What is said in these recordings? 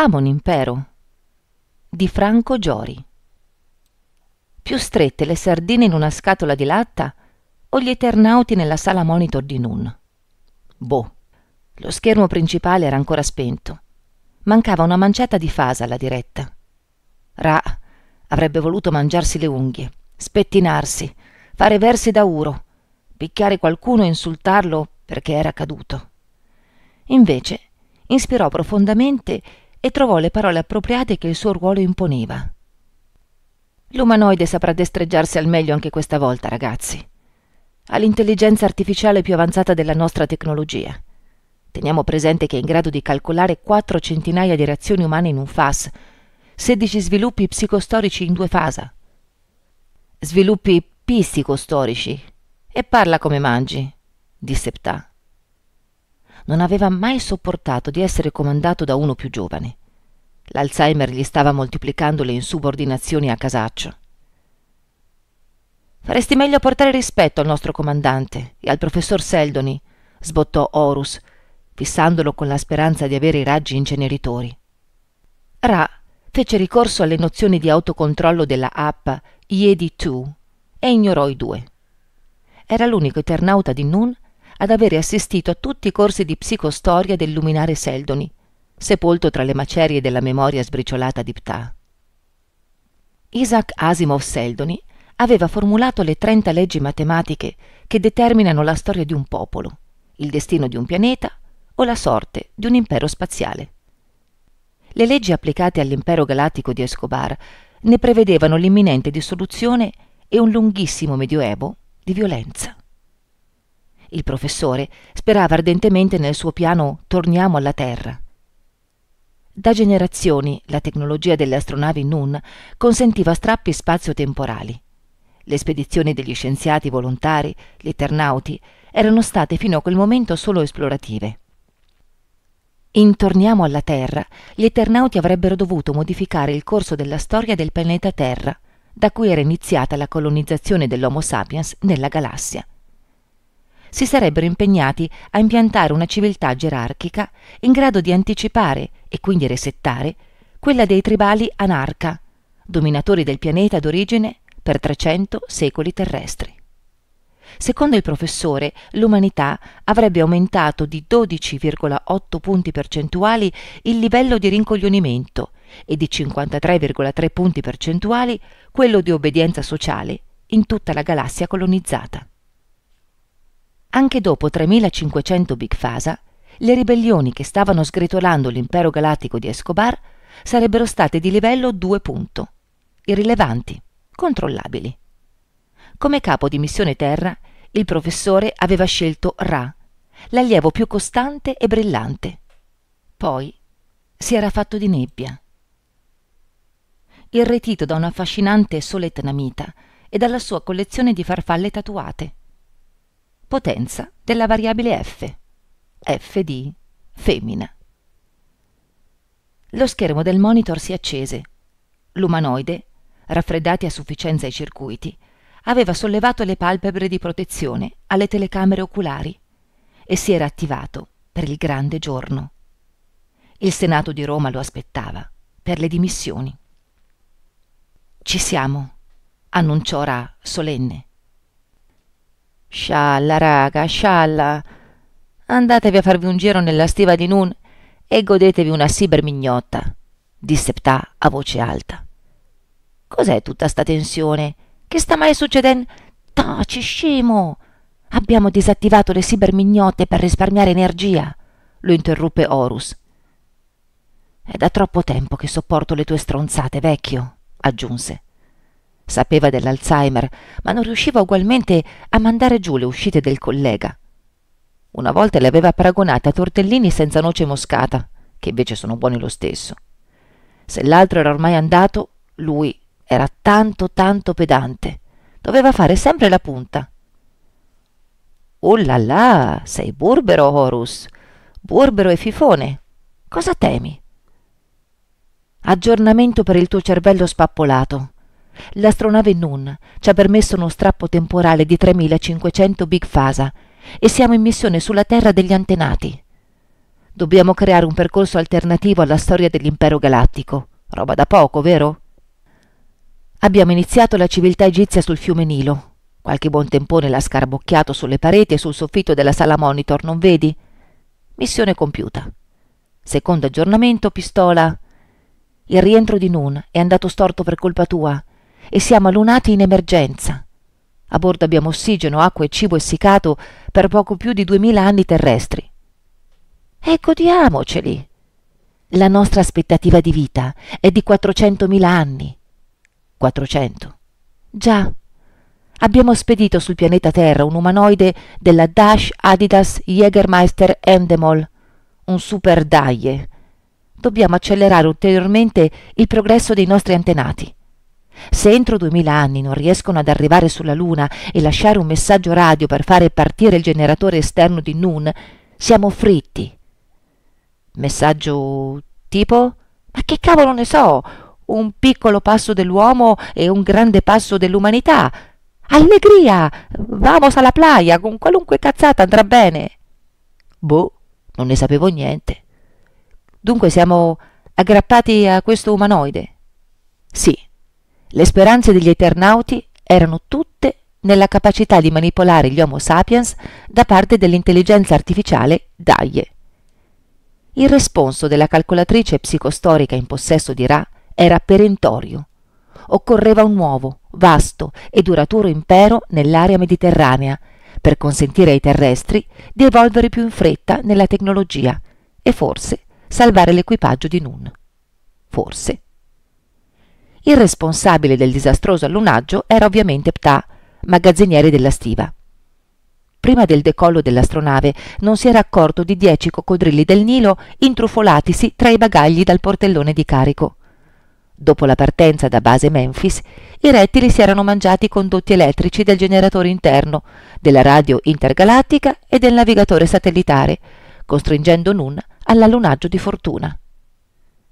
Famo un impero di Franco Giori. Più strette le sardine in una scatola di latta o gli eternauti nella sala monitor di Nun. Boh. Lo schermo principale era ancora spento. Mancava una manciata di fasa alla diretta. Ra avrebbe voluto mangiarsi le unghie, spettinarsi, fare versi da uro, picchiare qualcuno e insultarlo perché era caduto. Invece, ispirò profondamente e trovò le parole appropriate che il suo ruolo imponeva. L'umanoide saprà destreggiarsi al meglio anche questa volta, ragazzi. Ha l'intelligenza artificiale più avanzata della nostra tecnologia. Teniamo presente che è in grado di calcolare quattro centinaia di reazioni umane in un FAS, 16 sviluppi psicostorici in due fasa, sviluppi psicostorici, e parla come mangi, disse Ptah non aveva mai sopportato di essere comandato da uno più giovane. L'Alzheimer gli stava moltiplicando le insubordinazioni a casaccio. Faresti meglio a portare rispetto al nostro comandante e al professor Seldoni, sbottò Horus, fissandolo con la speranza di avere i raggi inceneritori. Ra fece ricorso alle nozioni di autocontrollo della app Iedi 2 e ignorò i due. Era l'unico eternauta di Nun ad avere assistito a tutti i corsi di psicostoria del luminare Seldoni, sepolto tra le macerie della memoria sbriciolata di Ptah. Isaac Asimov Seldoni aveva formulato le 30 leggi matematiche che determinano la storia di un popolo, il destino di un pianeta o la sorte di un impero spaziale. Le leggi applicate all'impero galattico di Escobar ne prevedevano l'imminente dissoluzione e un lunghissimo medioevo di violenza. Il professore sperava ardentemente nel suo piano Torniamo alla Terra. Da generazioni la tecnologia delle astronavi Nun consentiva strappi spazio-temporali. Le spedizioni degli scienziati volontari, gli eternauti, erano state fino a quel momento solo esplorative. In Torniamo alla Terra, gli eternauti avrebbero dovuto modificare il corso della storia del pianeta Terra, da cui era iniziata la colonizzazione dell'Homo sapiens nella galassia si sarebbero impegnati a impiantare una civiltà gerarchica in grado di anticipare e quindi resettare quella dei tribali anarca, dominatori del pianeta d'origine per 300 secoli terrestri. Secondo il professore, l'umanità avrebbe aumentato di 12,8 punti percentuali il livello di rincoglionimento e di 53,3 punti percentuali quello di obbedienza sociale in tutta la galassia colonizzata. Anche dopo 3500 Big Fasa, le ribellioni che stavano sgretolando l'impero galattico di Escobar sarebbero state di livello 2 punto, irrilevanti, controllabili. Come capo di missione Terra, il professore aveva scelto Ra, l'allievo più costante e brillante. Poi si era fatto di nebbia. Irretito da un affascinante soletnamita e dalla sua collezione di farfalle tatuate, potenza della variabile f, f di femmina. Lo schermo del monitor si accese. L'umanoide, raffreddati a sufficienza i circuiti, aveva sollevato le palpebre di protezione alle telecamere oculari e si era attivato per il grande giorno. Il Senato di Roma lo aspettava per le dimissioni. Ci siamo, annunciò Ra solenne. Scialla, raga, scialla. Andatevi a farvi un giro nella stiva di Nun e godetevi una cibermignotta, disse Ptah a voce alta. Cos'è tutta sta tensione? Che sta mai succedendo? Taci, scemo! Abbiamo disattivato le cibermignotte per risparmiare energia, lo interruppe Horus. È da troppo tempo che sopporto le tue stronzate, vecchio, aggiunse. Sapeva dell'Alzheimer, ma non riusciva ugualmente a mandare giù le uscite del collega. Una volta le aveva paragonate a tortellini senza noce moscata, che invece sono buoni lo stesso. Se l'altro era ormai andato, lui era tanto tanto pedante. Doveva fare sempre la punta. Oh là là, sei burbero, Horus. Burbero e fifone. Cosa temi? Aggiornamento per il tuo cervello spappolato l'astronave Nun ci ha permesso uno strappo temporale di 3500 Big Fasa e siamo in missione sulla Terra degli antenati. Dobbiamo creare un percorso alternativo alla storia dell'impero galattico. Roba da poco, vero? Abbiamo iniziato la civiltà egizia sul fiume Nilo. Qualche buon tempone l'ha scarabocchiato sulle pareti e sul soffitto della sala monitor, non vedi? Missione compiuta. Secondo aggiornamento, pistola. Il rientro di Nun è andato storto per colpa tua e siamo allunati in emergenza. A bordo abbiamo ossigeno, acqua e cibo essiccato per poco più di duemila anni terrestri. E godiamoceli. La nostra aspettativa di vita è di 400.000 anni. 400. Già. Abbiamo spedito sul pianeta Terra un umanoide della Dash Adidas Jägermeister Endemol, un super daie. Dobbiamo accelerare ulteriormente il progresso dei nostri antenati. Se entro duemila anni non riescono ad arrivare sulla Luna e lasciare un messaggio radio per fare partire il generatore esterno di Nun, siamo fritti. Messaggio tipo? Ma che cavolo ne so? Un piccolo passo dell'uomo e un grande passo dell'umanità. Allegria! Vamos alla playa, con qualunque cazzata andrà bene. Boh, non ne sapevo niente. Dunque siamo aggrappati a questo umanoide? Sì le speranze degli Eternauti erano tutte nella capacità di manipolare gli Homo sapiens da parte dell'intelligenza artificiale DAIE. Il responso della calcolatrice psicostorica in possesso di Ra era perentorio. Occorreva un nuovo, vasto e duraturo impero nell'area mediterranea per consentire ai terrestri di evolvere più in fretta nella tecnologia e forse salvare l'equipaggio di Nun. Forse il responsabile del disastroso allunaggio era ovviamente Ptah, magazziniere della stiva. Prima del decollo dell'astronave non si era accorto di dieci coccodrilli del Nilo intrufolatisi tra i bagagli dal portellone di carico. Dopo la partenza da base Memphis, i rettili si erano mangiati i condotti elettrici del generatore interno, della radio intergalattica e del navigatore satellitare, costringendo Nun all'allunaggio di fortuna.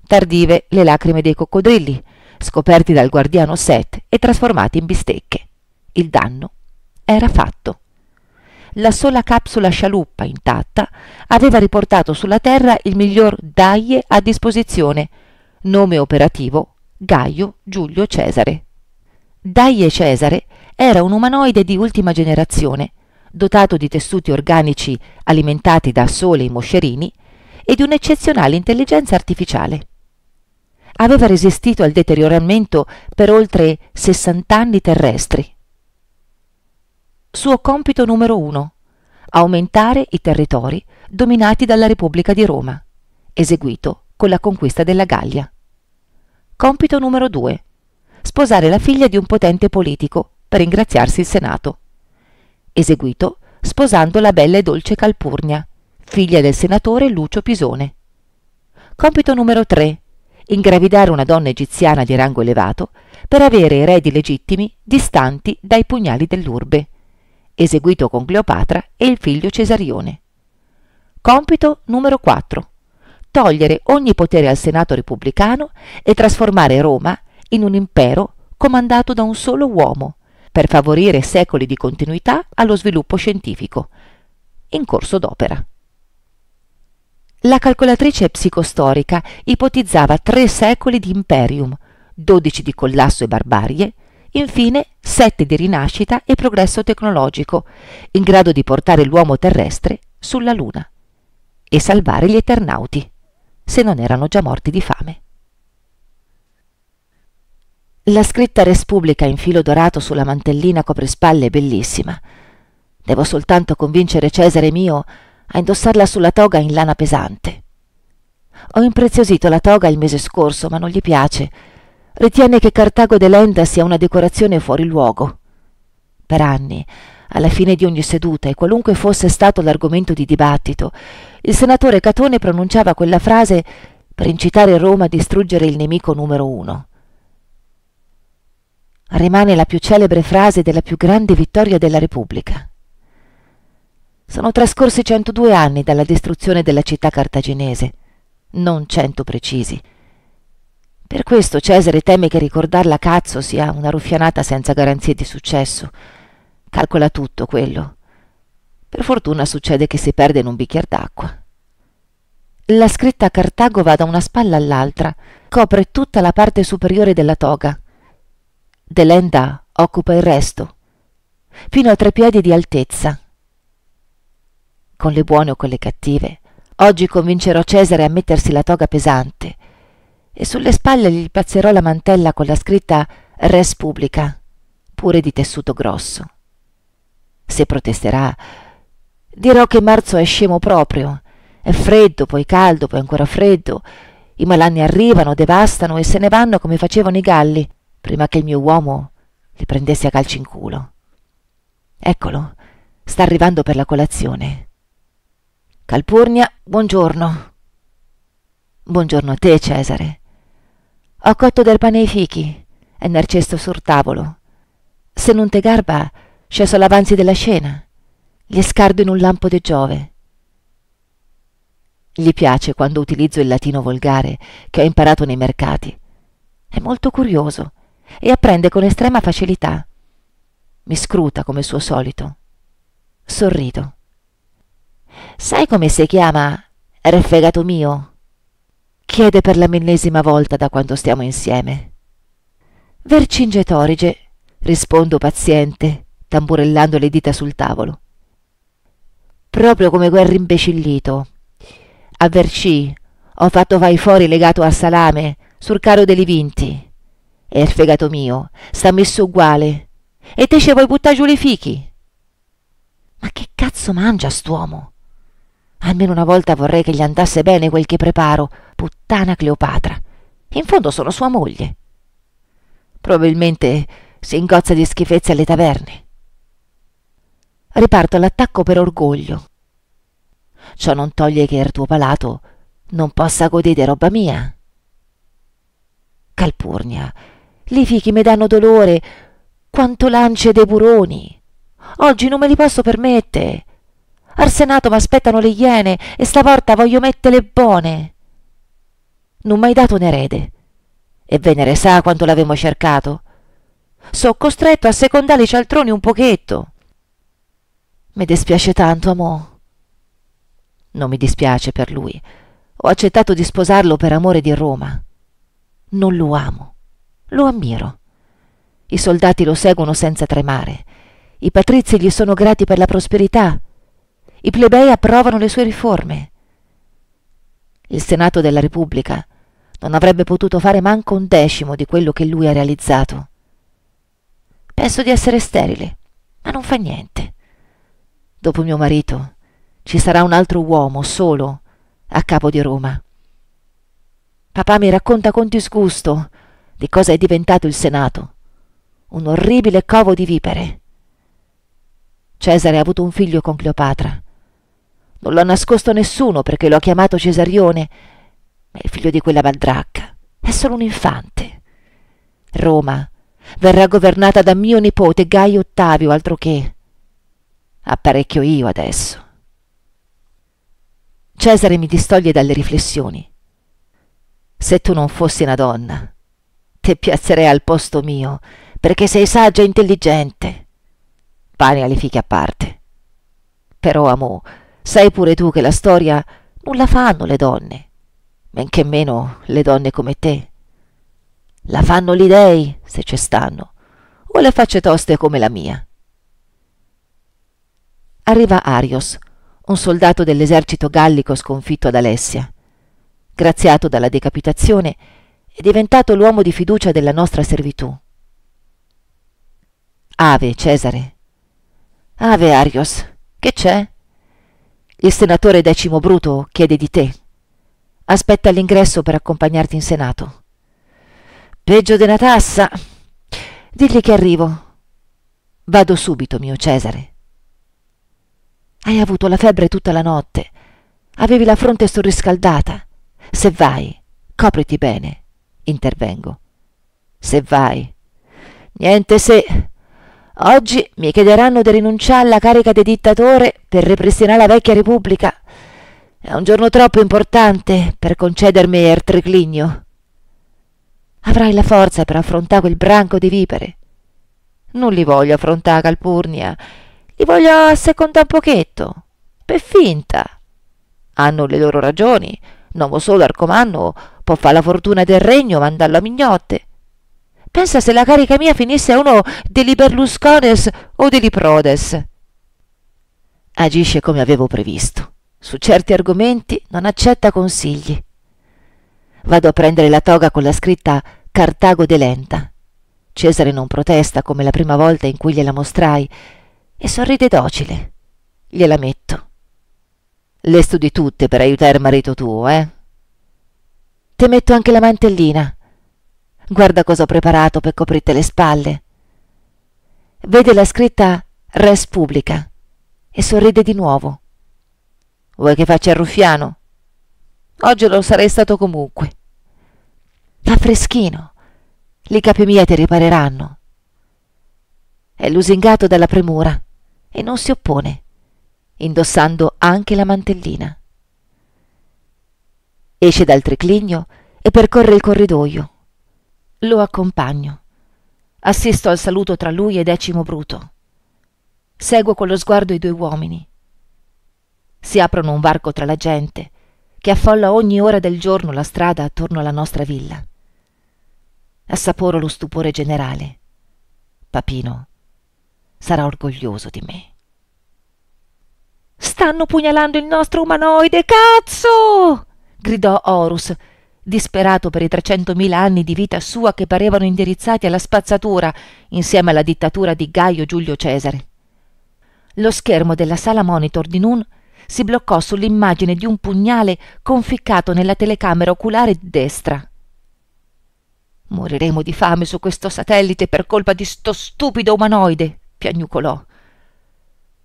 Tardive le lacrime dei coccodrilli, scoperti dal guardiano Seth e trasformati in bistecche. Il danno era fatto. La sola capsula scialuppa intatta aveva riportato sulla Terra il miglior daie a disposizione, nome operativo Gaio Giulio Cesare. Daie Cesare era un umanoide di ultima generazione, dotato di tessuti organici alimentati da sole e moscerini e di un'eccezionale intelligenza artificiale aveva resistito al deterioramento per oltre 60 anni terrestri. Suo compito numero uno: aumentare i territori dominati dalla Repubblica di Roma, eseguito con la conquista della Gallia. Compito numero due: sposare la figlia di un potente politico per ingraziarsi il Senato, eseguito sposando la bella e dolce Calpurnia, figlia del senatore Lucio Pisone. Compito numero 3 ingravidare una donna egiziana di rango elevato per avere eredi legittimi distanti dai pugnali dell'urbe, eseguito con Cleopatra e il figlio Cesarione. Compito numero 4. Togliere ogni potere al Senato repubblicano e trasformare Roma in un impero comandato da un solo uomo, per favorire secoli di continuità allo sviluppo scientifico, in corso d'opera. La calcolatrice psicostorica ipotizzava tre secoli di imperium, dodici di collasso e barbarie, infine sette di rinascita e progresso tecnologico, in grado di portare l'uomo terrestre sulla Luna e salvare gli eternauti, se non erano già morti di fame. La scritta Res Pubblica in filo dorato sulla mantellina coprespalle è bellissima. Devo soltanto convincere Cesare mio a indossarla sulla toga in lana pesante. Ho impreziosito la toga il mese scorso, ma non gli piace. Ritiene che Cartago de Lenda sia una decorazione fuori luogo. Per anni, alla fine di ogni seduta e qualunque fosse stato l'argomento di dibattito, il senatore Catone pronunciava quella frase per incitare Roma a distruggere il nemico numero uno. Rimane la più celebre frase della più grande vittoria della Repubblica. Sono trascorsi 102 anni dalla distruzione della città cartaginese, non 100 precisi. Per questo Cesare teme che ricordarla a cazzo sia una ruffianata senza garanzie di successo. Calcola tutto quello. Per fortuna succede che si perde in un bicchiere d'acqua. La scritta Cartago va da una spalla all'altra, copre tutta la parte superiore della toga. Delenda occupa il resto, fino a tre piedi di altezza con le buone o con le cattive. Oggi convincerò Cesare a mettersi la toga pesante e sulle spalle gli pazzerò la mantella con la scritta Res Publica, pure di tessuto grosso. Se protesterà, dirò che marzo è scemo proprio. È freddo, poi caldo, poi ancora freddo. I malanni arrivano, devastano e se ne vanno come facevano i galli, prima che il mio uomo li prendesse a calci in culo. Eccolo, sta arrivando per la colazione. Calpurnia, buongiorno. Buongiorno a te, Cesare. Ho cotto del pane ai fichi, è narcesto sul tavolo. Se non te garba, sceso l'avanzi della scena. Li scardo in un lampo de Giove. Gli piace quando utilizzo il latino volgare che ho imparato nei mercati. È molto curioso e apprende con estrema facilità. Mi scruta come suo solito. Sorrido. Sai come si chiama? Refegato mio? Chiede per la millesima volta da quando stiamo insieme. Vercingetorige, rispondo paziente, tamburellando le dita sul tavolo. Proprio come quel rimbecillito. A Verci ho fatto vai fuori legato a salame sul carro degli vinti. E il fegato mio sta messo uguale. E te ce vuoi buttare giù le fichi? Ma che cazzo mangia st'uomo? Almeno una volta vorrei che gli andasse bene quel che preparo. Puttana Cleopatra. In fondo sono sua moglie. Probabilmente si ingozza di schifezze alle taverne. Riparto l'attacco per orgoglio. Ciò non toglie che il tuo palato non possa godere roba mia. Calpurnia, li fichi mi danno dolore quanto lance dei buroni. Oggi non me li posso permettere. Al Senato m'aspettano le iene e stavolta voglio metterle buone. Non m'hai dato un erede. E Venere sa quanto l'avemo cercato. So costretto a secondare i cialtroni un pochetto. Mi dispiace tanto, amò. Non mi dispiace per lui. Ho accettato di sposarlo per amore di Roma. Non lo amo. Lo ammiro. I soldati lo seguono senza tremare. I patrizi gli sono grati per la prosperità, i plebei approvano le sue riforme. Il Senato della Repubblica non avrebbe potuto fare manco un decimo di quello che lui ha realizzato. Penso di essere sterile, ma non fa niente. Dopo mio marito ci sarà un altro uomo solo a capo di Roma. Papà mi racconta con disgusto di cosa è diventato il Senato. Un orribile covo di vipere. Cesare ha avuto un figlio con Cleopatra. Non l'ho nascosto a nessuno perché l'ho chiamato Cesarione. Ma il figlio di quella baldracca è solo un infante. Roma verrà governata da mio nipote Gaio Ottavio, altro che. Apparecchio io adesso. Cesare mi distoglie dalle riflessioni. Se tu non fossi una donna, ti piazzerei al posto mio, perché sei saggia e intelligente. Pane alle fiche a parte. Però, amo, Sai pure tu che la storia non la fanno le donne, men che meno le donne come te. La fanno gli dèi, se ci stanno, o le facce toste come la mia. Arriva Arios, un soldato dell'esercito gallico sconfitto ad Alessia. Graziato dalla decapitazione, è diventato l'uomo di fiducia della nostra servitù. Ave Cesare. Ave Arios, che c'è? Il senatore Decimo Bruto chiede di te. Aspetta l'ingresso per accompagnarti in Senato. Peggio della tassa. Digli che arrivo. Vado subito, mio Cesare. Hai avuto la febbre tutta la notte. Avevi la fronte surriscaldata. Se vai, copriti bene. Intervengo. Se vai. Niente se. Oggi mi chiederanno di rinunciare alla carica di dittatore per ripristinare la vecchia Repubblica. È un giorno troppo importante per concedermi il triclinio. Avrai la forza per affrontare quel branco di vipere. Non li voglio affrontare, Calpurnia. Li voglio assecondare un pochetto. Per finta. Hanno le loro ragioni. Novo solo Arcomanno può fare la fortuna del regno mandarlo a mignotte. Pensa se la carica mia finisse a uno degli Berluscones o degli Prodes. Agisce come avevo previsto. Su certi argomenti non accetta consigli. Vado a prendere la toga con la scritta Cartago de Lenta. Cesare non protesta come la prima volta in cui gliela mostrai e sorride docile. Gliela metto. Le studi tutte per aiutare il marito tuo, eh? Te metto anche la mantellina. Guarda cosa ho preparato per coprirti le spalle. Vede la scritta Res Publica e sorride di nuovo. Vuoi che faccia il ruffiano? Oggi lo sarei stato comunque. Ma freschino, le capi mie ti ripareranno. È lusingato dalla premura e non si oppone, indossando anche la mantellina. Esce dal triclinio e percorre il corridoio. Lo accompagno. Assisto al saluto tra lui e Decimo Bruto. Seguo con lo sguardo i due uomini. Si aprono un varco tra la gente, che affolla ogni ora del giorno la strada attorno alla nostra villa. Assaporo lo stupore generale. Papino sarà orgoglioso di me. Stanno pugnalando il nostro umanoide, cazzo! gridò Horus, disperato per i 300.000 anni di vita sua che parevano indirizzati alla spazzatura insieme alla dittatura di Gaio Giulio Cesare. Lo schermo della sala monitor di Nun si bloccò sull'immagine di un pugnale conficcato nella telecamera oculare di destra. Moriremo di fame su questo satellite per colpa di sto stupido umanoide, piagnucolò.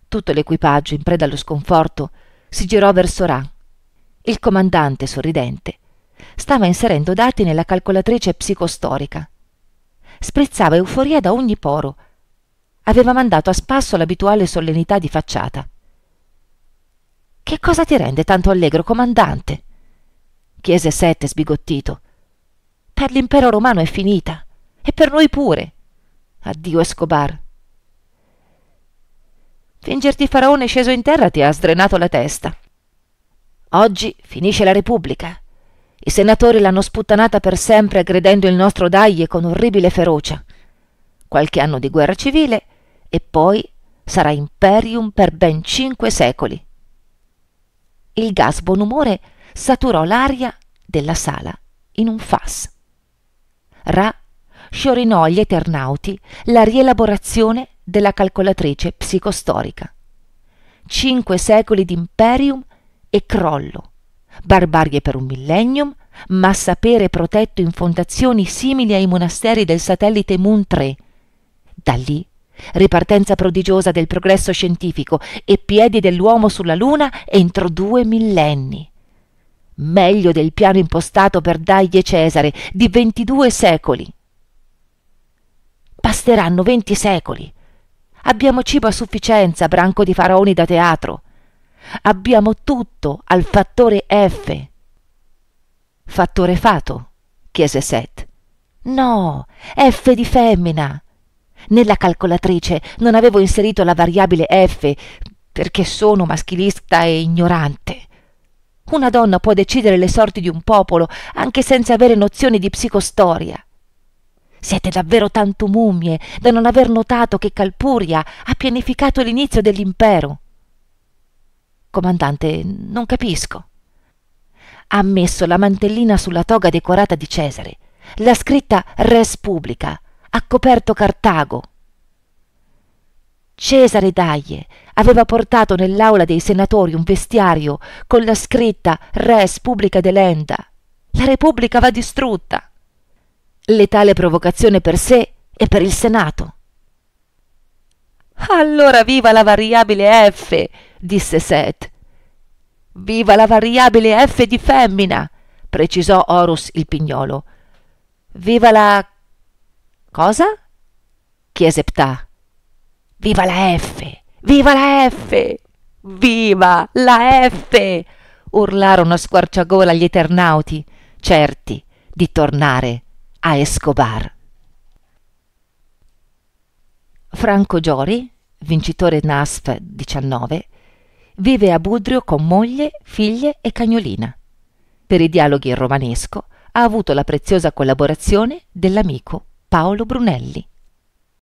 Tutto l'equipaggio, in preda allo sconforto, si girò verso Ra. Il comandante, sorridente, stava inserendo dati nella calcolatrice psicostorica. Sprizzava euforia da ogni poro. Aveva mandato a spasso l'abituale solennità di facciata. Che cosa ti rende tanto allegro, comandante? chiese Sette sbigottito. Per l'impero romano è finita, e per noi pure. Addio Escobar. Fingerti faraone sceso in terra ti ha sdrenato la testa. Oggi finisce la Repubblica i senatori l'hanno sputtanata per sempre aggredendo il nostro Daglie con orribile ferocia. Qualche anno di guerra civile e poi sarà imperium per ben cinque secoli. Il gas buonumore saturò l'aria della sala in un fas. Ra sciorinò agli eternauti la rielaborazione della calcolatrice psicostorica. Cinque secoli di imperium e crollo barbarie per un millennium, ma sapere protetto in fondazioni simili ai monasteri del satellite Moon 3. Da lì, ripartenza prodigiosa del progresso scientifico e piedi dell'uomo sulla Luna entro due millenni. Meglio del piano impostato per Daie Cesare di 22 secoli. Basteranno 20 secoli. Abbiamo cibo a sufficienza, branco di faraoni da teatro. Abbiamo tutto al fattore F. Fattore fato? chiese Seth. No, F di femmina. Nella calcolatrice non avevo inserito la variabile F perché sono maschilista e ignorante. Una donna può decidere le sorti di un popolo anche senza avere nozioni di psicostoria. Siete davvero tanto mummie da non aver notato che Calpuria ha pianificato l'inizio dell'impero. Comandante, non capisco. Ha messo la mantellina sulla toga decorata di Cesare, la scritta Res Publica, ha coperto Cartago. Cesare Daglie aveva portato nell'aula dei senatori un vestiario con la scritta Res Publica delenda. La Repubblica va distrutta. Letale provocazione per sé e per il Senato. Allora viva la variabile F! disse Seth. Viva la variabile F di femmina, precisò Horus il pignolo. Viva la. cosa? chiese Ptah. Viva la F! Viva la F! Viva la F! urlarono a squarciagola gli eternauti, certi di tornare a Escobar. Franco Giori, vincitore NASF 19, vive a Budrio con moglie, figlie e cagnolina. Per i dialoghi in romanesco ha avuto la preziosa collaborazione dell'amico Paolo Brunelli.